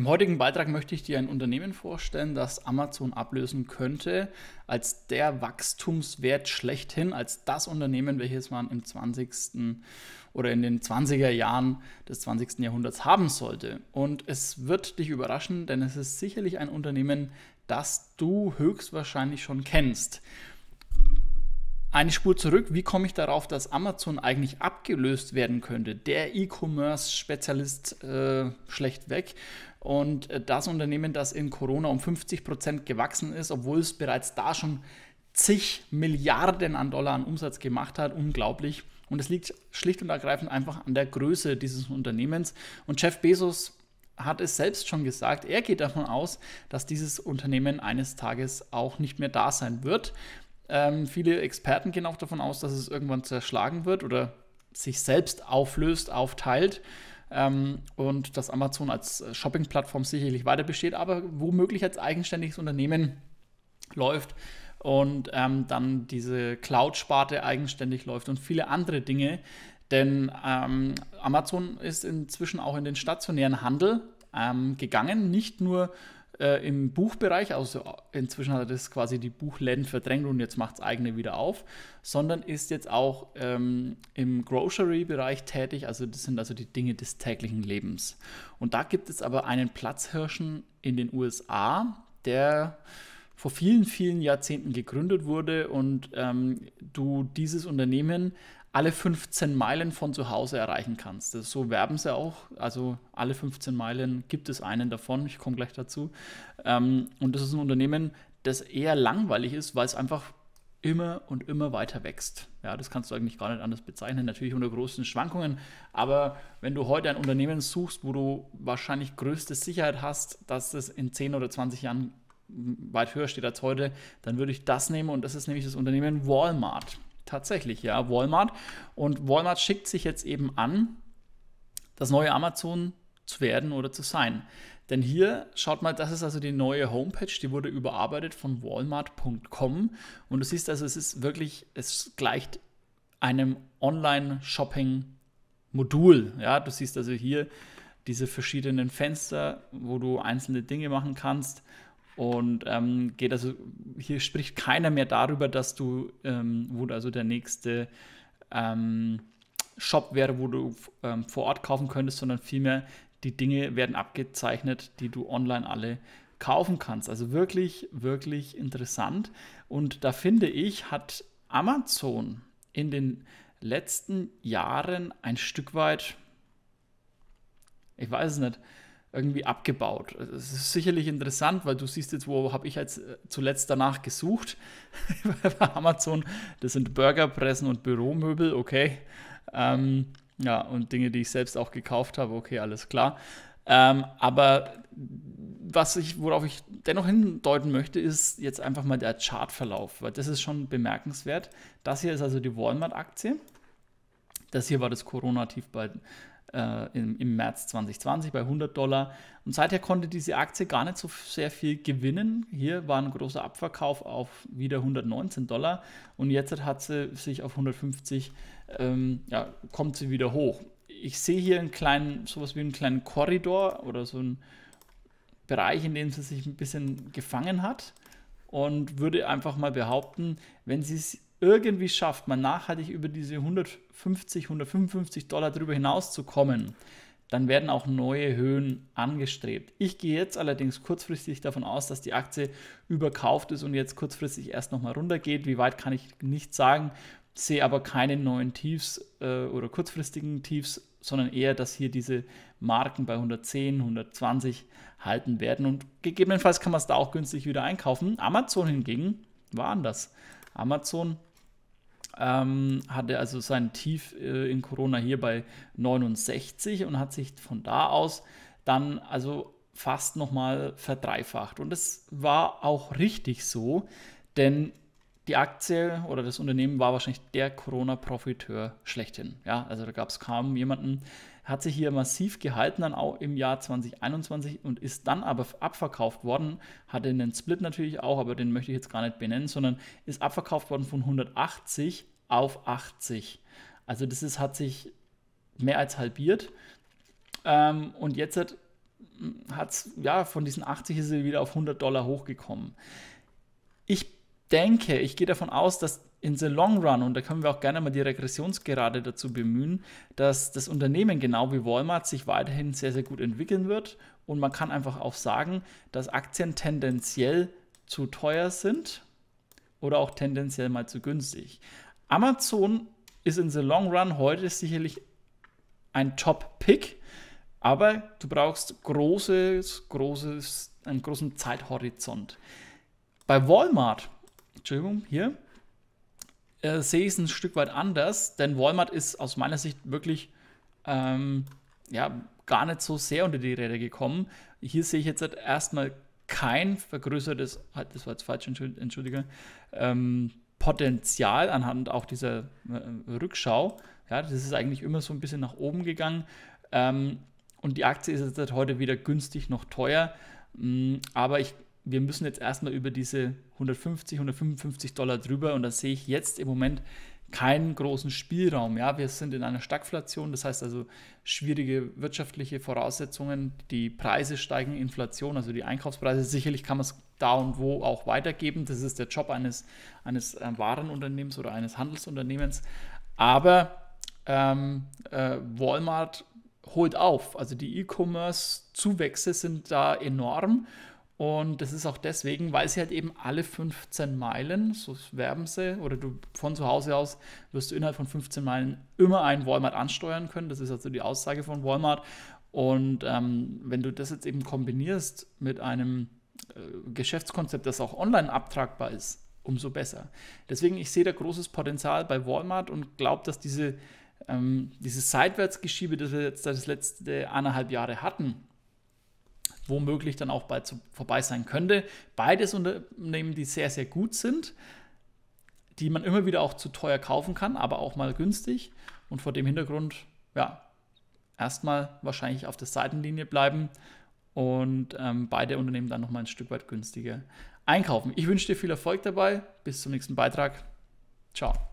Im heutigen Beitrag möchte ich dir ein Unternehmen vorstellen, das Amazon ablösen könnte als der Wachstumswert schlechthin, als das Unternehmen, welches man im 20. oder in den 20er Jahren des 20. Jahrhunderts haben sollte. Und es wird dich überraschen, denn es ist sicherlich ein Unternehmen, das du höchstwahrscheinlich schon kennst. Eine Spur zurück, wie komme ich darauf, dass Amazon eigentlich abgelöst werden könnte? Der E-Commerce-Spezialist äh, schlechtweg. Und äh, das Unternehmen, das in Corona um 50 Prozent gewachsen ist, obwohl es bereits da schon zig Milliarden an Dollar an Umsatz gemacht hat, unglaublich. Und es liegt schlicht und ergreifend einfach an der Größe dieses Unternehmens. Und Jeff Bezos hat es selbst schon gesagt, er geht davon aus, dass dieses Unternehmen eines Tages auch nicht mehr da sein wird. Ähm, viele Experten gehen auch davon aus, dass es irgendwann zerschlagen wird oder sich selbst auflöst, aufteilt. Ähm, und dass Amazon als äh, Shopping-Plattform sicherlich weiter besteht, aber womöglich als eigenständiges Unternehmen läuft und ähm, dann diese Cloud-Sparte eigenständig läuft und viele andere Dinge. Denn ähm, Amazon ist inzwischen auch in den stationären Handel ähm, gegangen, nicht nur äh, im Buchbereich, also inzwischen hat er das quasi die Buchläden verdrängt und jetzt macht es eigene wieder auf, sondern ist jetzt auch ähm, im Grocery-Bereich tätig, also das sind also die Dinge des täglichen Lebens. Und da gibt es aber einen Platzhirschen in den USA, der vor vielen, vielen Jahrzehnten gegründet wurde und ähm, du dieses Unternehmen alle 15 Meilen von zu Hause erreichen kannst. Das, so werben sie auch. Also alle 15 Meilen gibt es einen davon. Ich komme gleich dazu. Ähm, und das ist ein Unternehmen, das eher langweilig ist, weil es einfach immer und immer weiter wächst. Ja, das kannst du eigentlich gar nicht anders bezeichnen, natürlich unter großen Schwankungen, aber wenn du heute ein Unternehmen suchst, wo du wahrscheinlich größte Sicherheit hast, dass es in 10 oder 20 Jahren weit höher steht als heute, dann würde ich das nehmen und das ist nämlich das Unternehmen Walmart. Tatsächlich, ja, Walmart. Und Walmart schickt sich jetzt eben an, das neue Amazon zu werden oder zu sein. Denn hier, schaut mal, das ist also die neue Homepage, die wurde überarbeitet von walmart.com. Und du siehst also, es ist wirklich, es gleicht einem Online-Shopping-Modul. Ja, du siehst also hier diese verschiedenen Fenster, wo du einzelne Dinge machen kannst und ähm, geht also, hier spricht keiner mehr darüber, dass du, ähm, wo du also der nächste ähm, Shop wäre, wo du ähm, vor Ort kaufen könntest, sondern vielmehr die Dinge werden abgezeichnet, die du online alle kaufen kannst. Also wirklich, wirklich interessant. Und da finde ich, hat Amazon in den letzten Jahren ein Stück weit, ich weiß es nicht, irgendwie abgebaut. Also, es ist sicherlich interessant, weil du siehst jetzt, wo habe ich jetzt äh, zuletzt danach gesucht bei Amazon. Das sind Burgerpressen und Büromöbel, okay. Ähm, ja, und Dinge, die ich selbst auch gekauft habe, okay, alles klar. Ähm, aber was ich, worauf ich dennoch hindeuten möchte, ist jetzt einfach mal der Chartverlauf, weil das ist schon bemerkenswert. Das hier ist also die Walmart-Aktie. Das hier war das Corona-Tief bei äh, im, im, März 2020 bei 100 Dollar. Und seither konnte diese Aktie gar nicht so sehr viel gewinnen. Hier war ein großer Abverkauf auf wieder 119 Dollar und jetzt hat sie sich auf 150, ähm, ja, kommt sie wieder hoch. Ich sehe hier einen kleinen, sowas wie einen kleinen Korridor oder so einen Bereich, in dem sie sich ein bisschen gefangen hat und würde einfach mal behaupten, wenn sie es irgendwie schafft, man nachhaltig über diese 150, 155 Dollar drüber hinaus zu kommen, dann werden auch neue Höhen angestrebt. Ich gehe jetzt allerdings kurzfristig davon aus, dass die Aktie überkauft ist und jetzt kurzfristig erst nochmal runtergeht. Wie weit kann ich nicht sagen, sehe aber keine neuen Tiefs äh, oder kurzfristigen Tiefs, sondern eher, dass hier diese Marken bei 110, 120 halten werden und gegebenenfalls kann man es da auch günstig wieder einkaufen. Amazon hingegen war anders. Amazon ähm, hatte also sein Tief äh, in Corona hier bei 69 und hat sich von da aus dann also fast nochmal verdreifacht. Und das war auch richtig so, denn die Aktie oder das Unternehmen war wahrscheinlich der Corona-Profiteur schlechthin. Ja, also da gab es kaum jemanden, hat sich hier massiv gehalten dann auch im Jahr 2021 und ist dann aber abverkauft worden, hatte einen Split natürlich auch, aber den möchte ich jetzt gar nicht benennen, sondern ist abverkauft worden von 180 auf 80. Also das ist, hat sich mehr als halbiert. Ähm, und jetzt hat es, ja, von diesen 80 ist sie wieder auf 100 Dollar hochgekommen. Ich bin denke, ich gehe davon aus, dass in the long run, und da können wir auch gerne mal die Regressionsgerade dazu bemühen, dass das Unternehmen genau wie Walmart sich weiterhin sehr, sehr gut entwickeln wird. Und man kann einfach auch sagen, dass Aktien tendenziell zu teuer sind oder auch tendenziell mal zu günstig. Amazon ist in the long run heute sicherlich ein Top-Pick, aber du brauchst großes, großes, einen großen Zeithorizont. Bei Walmart Entschuldigung, hier, äh, sehe ich es ein Stück weit anders, denn Walmart ist aus meiner Sicht wirklich ähm, ja, gar nicht so sehr unter die Räder gekommen. Hier sehe ich jetzt halt erstmal kein vergrößertes, ah, das war jetzt falsch, entschuldige, ähm, Potenzial anhand auch dieser äh, Rückschau. Ja, das ist eigentlich immer so ein bisschen nach oben gegangen. Ähm, und die Aktie ist jetzt halt heute weder günstig noch teuer. Mh, mm, aber ich wir müssen jetzt erstmal über diese 150, 155 Dollar drüber und da sehe ich jetzt im Moment keinen großen Spielraum. Ja, wir sind in einer Stagflation, das heißt also schwierige wirtschaftliche Voraussetzungen, die Preise steigen, Inflation, also die Einkaufspreise. Sicherlich kann man es da und wo auch weitergeben. Das ist der Job eines, eines äh, Warenunternehmens oder eines Handelsunternehmens. Aber ähm, äh, Walmart holt auf. Also die E-Commerce-Zuwächse sind da enorm und das ist auch deswegen, weil sie halt eben alle 15 Meilen, so werben sie, oder du von zu Hause aus wirst du innerhalb von 15 Meilen immer einen Walmart ansteuern können. Das ist also die Aussage von Walmart. Und ähm, wenn du das jetzt eben kombinierst mit einem äh, Geschäftskonzept, das auch online abtragbar ist, umso besser. Deswegen, ich sehe da großes Potenzial bei Walmart und glaube, dass diese, ähm, dieses Seitwärtsgeschiebe, das wir jetzt das letzte anderthalb Jahre hatten, womöglich dann auch bald vorbei sein könnte. Beides Unternehmen, die sehr, sehr gut sind, die man immer wieder auch zu teuer kaufen kann, aber auch mal günstig. Und vor dem Hintergrund, ja, erstmal wahrscheinlich auf der Seitenlinie bleiben und ähm, beide Unternehmen dann nochmal ein Stück weit günstiger einkaufen. Ich wünsche dir viel Erfolg dabei. Bis zum nächsten Beitrag. Ciao.